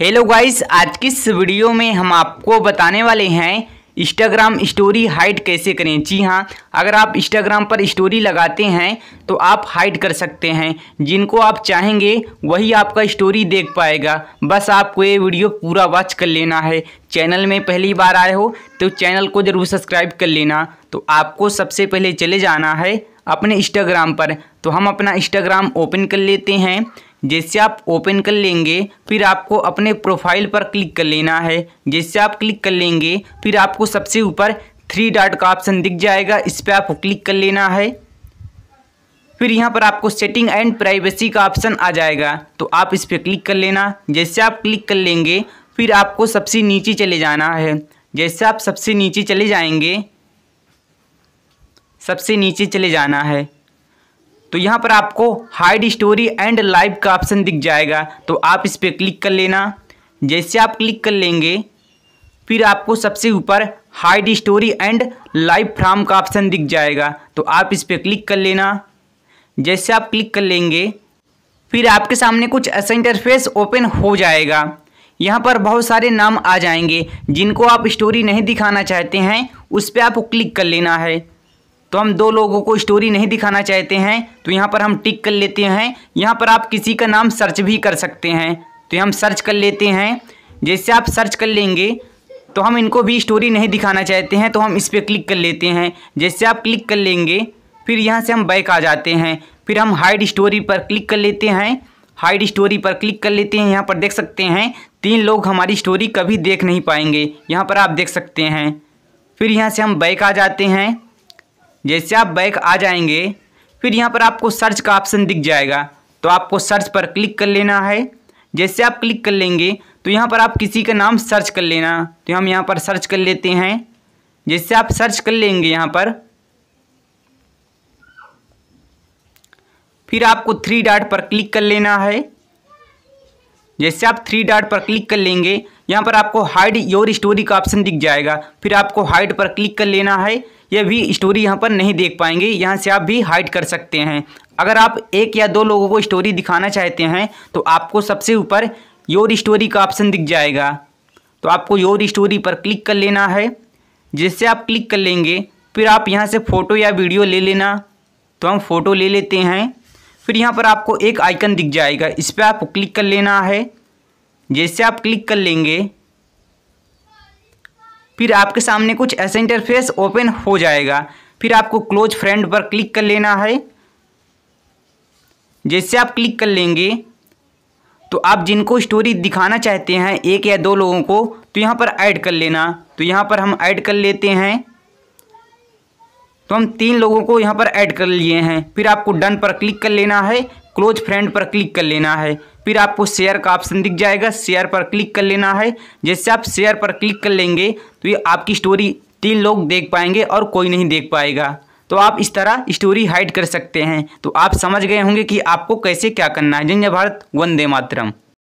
hello guys आज की इस वीडियो में हम आपको बताने वाले हैं इंस्टाग्राम स्टोरी हाइड कैसे करें जी हाँ अगर आप इंस्टाग्राम पर स्टोरी लगाते हैं तो आप हाइड कर सकते हैं जिनको आप चाहेंगे वही आपका स्टोरी देख पाएगा बस आपको ये वीडियो पूरा वॉच कर लेना है चैनल में पहली बार आए हो तो चैनल को ज़रूर सब्सक्राइब कर लेना तो आपको सबसे पहले चले जाना है अपने इंस्टाग्राम पर तो हम अपना इंस्टाग्राम ओपन कर लेते हैं जैसे आप ओपन कर लेंगे फिर आपको अपने प्रोफाइल पर क्लिक कर लेना है जैसे आप क्लिक कर लेंगे फिर आपको सबसे ऊपर थ्री डॉट का ऑप्शन दिख जाएगा इस पर आपको क्लिक कर लेना है फिर यहाँ पर आपको सेटिंग एंड प्राइवेसी का ऑप्शन आ जाएगा तो आप इस पर क्लिक कर लेना जैसे आप क्लिक कर लेंगे फिर आपको सबसे नीचे चले जाना है जैसे आप सबसे नीचे चले जाएंगे सबसे नीचे चले जाना है तो यहाँ पर आपको हाइड स्टोरी एंड लाइव का ऑप्शन दिख जाएगा तो आप इस पर क्लिक कर लेना जैसे आप क्लिक कर लेंगे फिर आपको सबसे ऊपर hide story and live from का ऑप्शन दिख जाएगा तो आप इस पर क्लिक कर लेना जैसे आप क्लिक कर लेंगे फिर आपके सामने कुछ ऐसा इंटरफेस ओपन हो जाएगा यहाँ पर बहुत सारे नाम आ जाएंगे जिनको आप स्टोरी नहीं दिखाना चाहते हैं उस पर आपको क्लिक कर लेना है तो हम दो लोगों को स्टोरी नहीं दिखाना चाहते हैं तो यहाँ पर हम टिक कर लेते हैं यहाँ पर आप किसी का नाम सर्च भी कर सकते हैं तो हम सर्च कर लेते हैं जैसे आप सर्च कर लेंगे तो हम इनको भी स्टोरी नहीं दिखाना चाहते हैं तो हम इस पर क्लिक कर लेते हैं जैसे आप क्लिक कर लेंगे फिर यहाँ से हम बैक आ जाते हैं फिर हम हाइड स्टोरी पर क्लिक कर लेते हैं हाइड स्टोरी पर क्लिक कर लेते हैं यहाँ पर देख सकते हैं तीन लोग हमारी स्टोरी कभी देख नहीं पाएंगे यहाँ पर आप देख सकते हैं फिर यहाँ से हम बैक आ जाते हैं जैसे आप बैक आ जाएंगे फिर यहाँ पर आपको सर्च का ऑप्शन दिख जाएगा तो आपको सर्च पर क्लिक कर लेना है जैसे आप क्लिक कर लेंगे तो यहाँ पर आप किसी का नाम सर्च कर लेना तो हम यहाँ पर सर्च कर लेते हैं जैसे आप सर्च कर लेंगे यहाँ पर फिर आपको थ्री डॉट पर क्लिक कर लेना है जैसे आप थ्री डॉट पर क्लिक कर लेंगे यहाँ पर आपको हाइड योर स्टोरी का ऑप्शन दिख जाएगा फिर आपको हाइड पर क्लिक कर लेना है ये भी स्टोरी यहाँ पर नहीं देख पाएंगे यहाँ से आप भी हाइड कर सकते हैं अगर आप एक या दो लोगों को स्टोरी दिखाना चाहते हैं तो आपको सबसे ऊपर योर स्टोरी का ऑप्शन दिख जाएगा तो आपको योर स्टोरी पर क्लिक कर लेना है जिससे आप क्लिक कर लेंगे फिर आप यहाँ से फ़ोटो या वीडियो ले लेना तो हम फ़ोटो ले लेते हैं फिर यहाँ पर आपको एक आइकन दिख जाएगा इस पर आपको क्लिक कर लेना है जैसे आप क्लिक कर लेंगे फिर आपके सामने कुछ ऐसा इंटरफेस ओपन हो जाएगा फिर आपको क्लोज फ्रेंड पर क्लिक कर लेना है जैसे आप क्लिक कर लेंगे तो आप जिनको स्टोरी दिखाना चाहते हैं एक या दो लोगों को तो यहाँ पर ऐड कर लेना तो यहाँ पर हम ऐड कर लेते हैं तो हम तीन लोगों को यहाँ पर ऐड कर लिए हैं फिर आपको डन पर क्लिक कर लेना है क्लोज फ्रेंड पर क्लिक कर लेना है फिर आपको शेयर का ऑप्शन दिख जाएगा शेयर पर क्लिक कर लेना है जैसे आप शेयर पर क्लिक कर लेंगे तो ये आपकी स्टोरी तीन लोग देख पाएंगे और कोई नहीं देख पाएगा तो आप इस तरह स्टोरी हाइड कर सकते हैं तो आप समझ गए होंगे कि आपको कैसे क्या करना है जय भारत वंदे मातरम